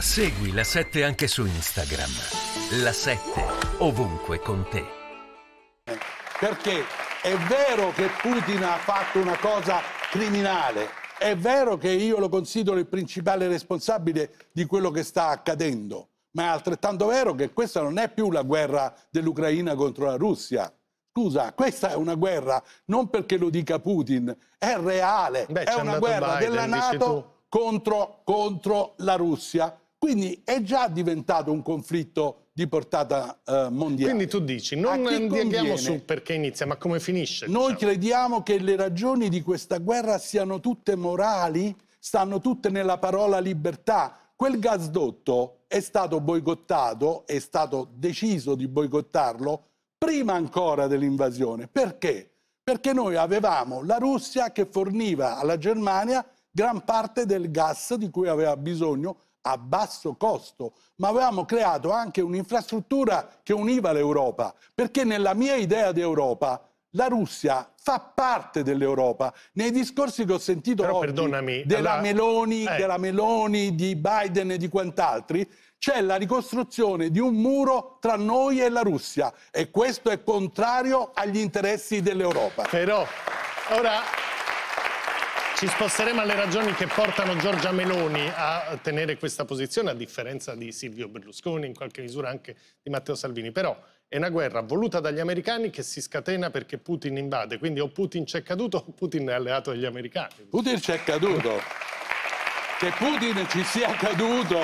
Segui la 7 anche su Instagram. La 7 ovunque con te. Perché è vero che Putin ha fatto una cosa criminale, è vero che io lo considero il principale responsabile di quello che sta accadendo, ma è altrettanto vero che questa non è più la guerra dell'Ucraina contro la Russia. Scusa, questa è una guerra non perché lo dica Putin, è reale, Beh, è una guerra Biden, della Nato contro, contro la Russia quindi è già diventato un conflitto di portata eh, mondiale. Quindi tu dici, non andiamo sul perché inizia, ma come finisce. Diciamo. Noi crediamo che le ragioni di questa guerra siano tutte morali, stanno tutte nella parola libertà. Quel gasdotto è stato boicottato, è stato deciso di boicottarlo prima ancora dell'invasione. Perché? Perché noi avevamo la Russia che forniva alla Germania gran parte del gas di cui aveva bisogno a basso costo, ma avevamo creato anche un'infrastruttura che univa l'Europa, perché nella mia idea d'Europa la Russia fa parte dell'Europa. Nei discorsi che ho sentito Però oggi della, allora... Meloni, eh. della Meloni, di Biden e di quant'altri, c'è la ricostruzione di un muro tra noi e la Russia e questo è contrario agli interessi dell'Europa. Però ora ci sposteremo alle ragioni che portano Giorgia Meloni a tenere questa posizione, a differenza di Silvio Berlusconi, in qualche misura anche di Matteo Salvini. Però è una guerra voluta dagli americani che si scatena perché Putin invade. Quindi o Putin c'è caduto o Putin è alleato degli americani. Putin c'è caduto. Che Putin ci sia caduto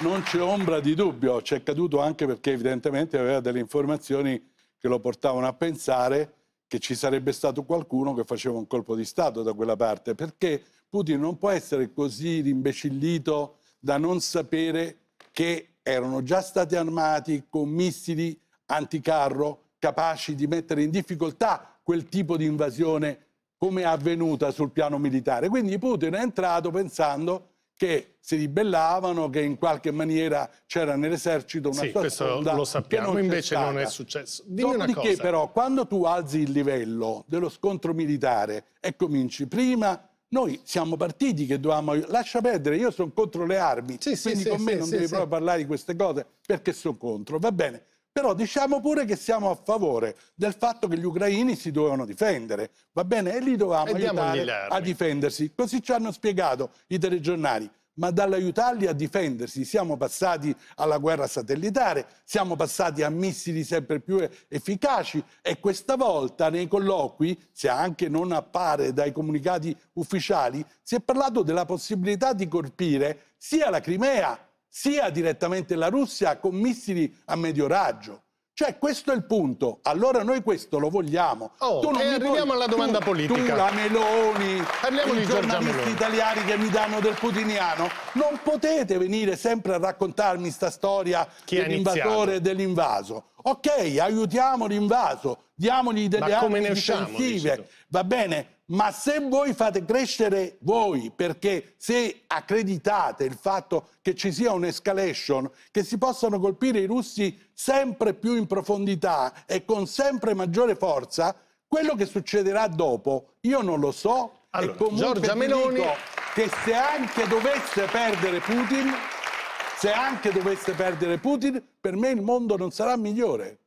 non c'è ombra di dubbio, c'è caduto anche perché evidentemente aveva delle informazioni che lo portavano a pensare che ci sarebbe stato qualcuno che faceva un colpo di Stato da quella parte, perché Putin non può essere così rimbecillito da non sapere che erano già stati armati con missili anticarro capaci di mettere in difficoltà quel tipo di invasione come è avvenuta sul piano militare. Quindi Putin è entrato pensando che si ribellavano, che in qualche maniera c'era nell'esercito una sì, questo lo sappiamo, non invece stata. non è successo. Dimmi Dopodiché cosa. però, quando tu alzi il livello dello scontro militare e cominci prima... Noi siamo partiti che dovevamo... Lascia perdere, io sono contro le armi, sì, quindi sì, con me non devi proprio parlare di queste cose perché sono contro, va bene. Però diciamo pure che siamo a favore del fatto che gli ucraini si dovevano difendere, va bene? E li dovevamo e aiutare a difendersi. Così ci hanno spiegato i telegiornali ma dall'aiutarli a difendersi siamo passati alla guerra satellitare, siamo passati a missili sempre più efficaci e questa volta nei colloqui, se anche non appare dai comunicati ufficiali, si è parlato della possibilità di colpire sia la Crimea sia direttamente la Russia con missili a medio raggio. Cioè, questo è il punto. Allora noi questo lo vogliamo. Oh, tu non e arriviamo puoi... alla domanda tu, politica. Tu, la Meloni, Parliamo i giornalisti italiani che mi danno del putiniano, non potete venire sempre a raccontarmi sta storia dell'invasore e dell'invaso. Ok, aiutiamo l'invaso, diamogli delle armi difensive, va bene? Ma se voi fate crescere voi, perché se accreditate il fatto che ci sia un'escalation, che si possano colpire i russi sempre più in profondità e con sempre maggiore forza, quello che succederà dopo io non lo so. Allora, e comunque Giorgia Meloni... che se anche dovesse perdere Putin, se anche dovesse perdere Putin, per me il mondo non sarà migliore.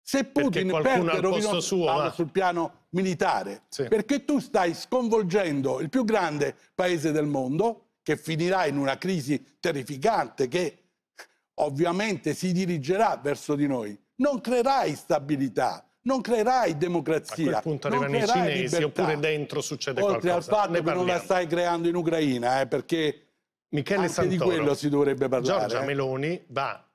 Se Putin perde al rovino, suo, ma... Eh. sul piano militare, sì. perché tu stai sconvolgendo il più grande paese del mondo, che finirà in una crisi terrificante che ovviamente si dirigerà verso di noi, non creerai stabilità non creerai democrazia. A quel punto arrivano i cinesi libertà. oppure dentro succede Oltre qualcosa. Oltre al fatto che non la stai creando in Ucraina, eh, perché Michele Anche Santoro. di quello si dovrebbe parlare. Giorgia eh. Meloni va